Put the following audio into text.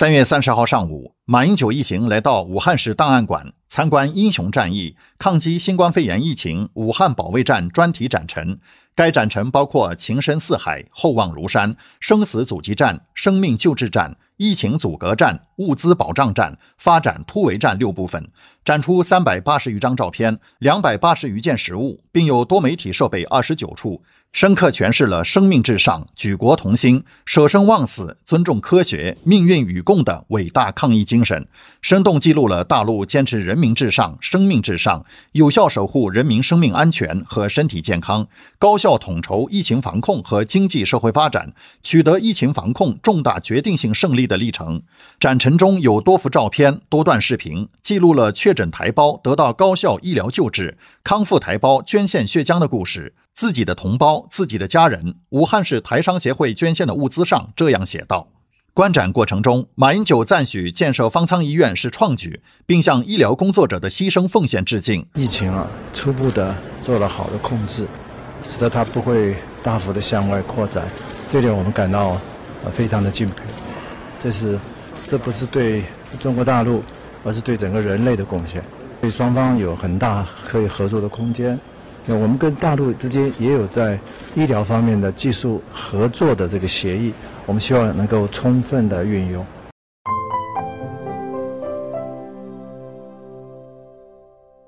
三月三十号上午，马英九一行来到武汉市档案馆参观“英雄战役——抗击新冠肺炎疫情武汉保卫战”专题展陈。该展陈包括“情深似海，厚望如山，生死阻击战，生命救治战”。疫情阻隔战、物资保障战、发展突围战六部分，展出三百八十余张照片、两百八十余件实物，并有多媒体设备二十九处，深刻诠释了“生命至上、举国同心、舍生忘死、尊重科学、命运与共”的伟大抗疫精神，生动记录了大陆坚持人民至上、生命至上，有效守护人民生命安全和身体健康，高效统筹疫情防控和经济社会发展，取得疫情防控重大决定性胜利。的历程展陈中有多幅照片、多段视频，记录了确诊台胞得到高效医疗救治、康复台胞捐献血浆的故事。自己的同胞、自己的家人，武汉市台商协会捐献的物资上这样写道。观展过程中，马英九赞许建设方舱医院是创举，并向医疗工作者的牺牲奉献致敬。疫情啊，初步的做了好的控制，使得它不会大幅的向外扩展，这点我们感到呃非常的敬佩。这是，这不是对中国大陆，而是对整个人类的贡献，对双方有很大可以合作的空间。那我们跟大陆之间也有在医疗方面的技术合作的这个协议，我们希望能够充分的运用。